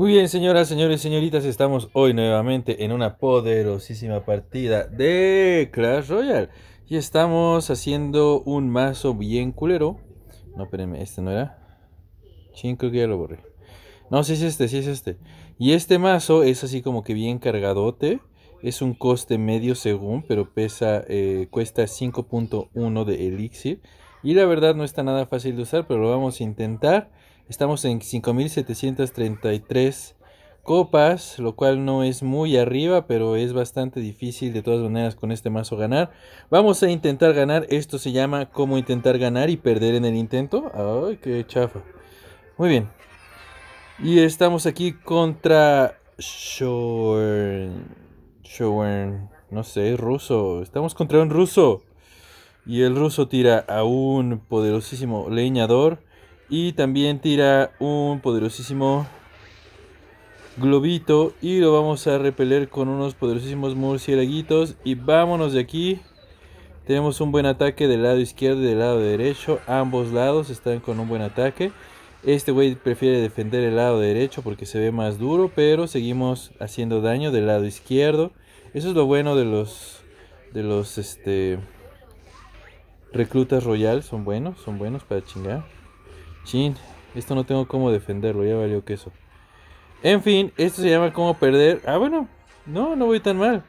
Muy bien, señoras, señores, señoritas, estamos hoy nuevamente en una poderosísima partida de Clash Royale. Y estamos haciendo un mazo bien culero. No, espérenme, este no era. 5 creo que ya lo borré. No, si es este, si es este. Y este mazo es así como que bien cargadote. Es un coste medio según, pero pesa, eh, cuesta 5.1 de elixir. Y la verdad no está nada fácil de usar, pero lo vamos a intentar. Estamos en 5.733 copas, lo cual no es muy arriba, pero es bastante difícil de todas maneras con este mazo ganar. Vamos a intentar ganar, esto se llama cómo intentar ganar y perder en el intento. Ay, qué chafa. Muy bien. Y estamos aquí contra Shorn. Shorn. No sé, ruso. Estamos contra un ruso. Y el ruso tira a un poderosísimo leñador. Y también tira un poderosísimo globito y lo vamos a repeler con unos poderosísimos murciélaguitos. Y vámonos de aquí. Tenemos un buen ataque del lado izquierdo y del lado derecho. Ambos lados están con un buen ataque. Este güey prefiere defender el lado derecho porque se ve más duro, pero seguimos haciendo daño del lado izquierdo. Eso es lo bueno de los de los este reclutas royal, son buenos, son buenos para chingar. Chin, esto no tengo cómo defenderlo, ya valió queso. En fin, esto se llama como perder. Ah, bueno, no, no voy tan mal.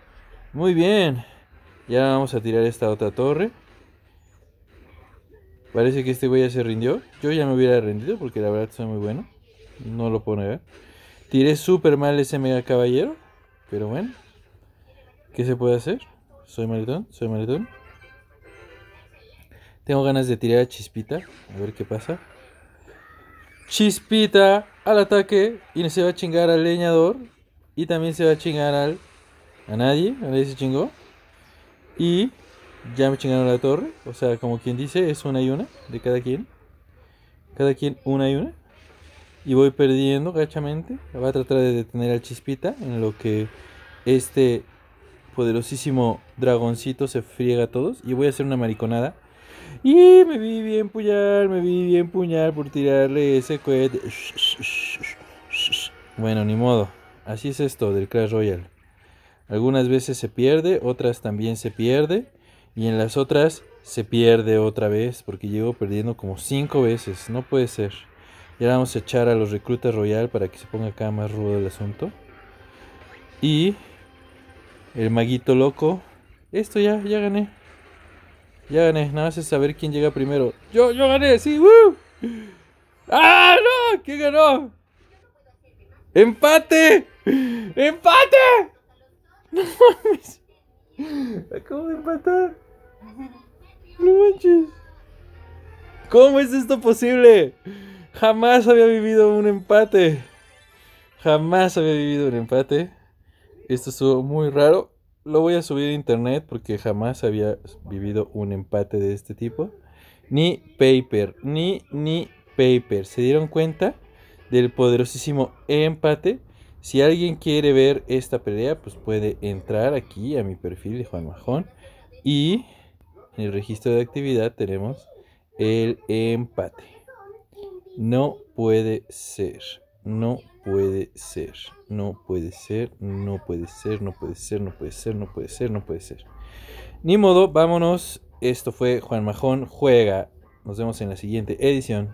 Muy bien. Ya vamos a tirar esta otra torre. Parece que este güey ya se rindió. Yo ya me hubiera rendido porque la verdad soy muy bueno. No lo puedo negar. Tiré súper mal ese mega caballero. Pero bueno. ¿Qué se puede hacer? Soy maletón, soy maletón. Tengo ganas de tirar a Chispita. A ver qué pasa. Chispita al ataque y se va a chingar al leñador. Y también se va a chingar al. A nadie, a nadie se chingó. Y ya me chingaron la torre. O sea, como quien dice, es una y una de cada quien. Cada quien una y una. Y voy perdiendo gachamente. Va a tratar de detener al Chispita en lo que este poderosísimo dragoncito se friega a todos. Y voy a hacer una mariconada y me vi bien puñal, me vi bien puñar por tirarle ese cohete. Bueno, ni modo. Así es esto del Clash Royale. Algunas veces se pierde, otras también se pierde. Y en las otras se pierde otra vez porque llevo perdiendo como 5 veces. No puede ser. Ya vamos a echar a los reclutas Royal para que se ponga acá más rudo el asunto. Y el maguito loco. Esto ya, ya gané. Ya gané, nada más es saber quién llega primero. Yo, yo gané, sí, ¡Woo! ¡Ah, no! ¿Quién ganó? ¡Empate! ¡Empate! No mames. Acabo de empatar. No manches. ¿Cómo es esto posible? Jamás había vivido un empate. Jamás había vivido un empate. Esto estuvo muy raro lo voy a subir a internet porque jamás había vivido un empate de este tipo. Ni paper, ni, ni paper. ¿Se dieron cuenta del poderosísimo empate? Si alguien quiere ver esta pelea, pues puede entrar aquí a mi perfil de Juan Majón. Y en el registro de actividad tenemos el empate. No puede ser. No puede ser, no puede ser, no puede ser, no puede ser, no puede ser, no puede ser, no puede ser. Ni modo, vámonos. Esto fue Juan Majón Juega. Nos vemos en la siguiente edición.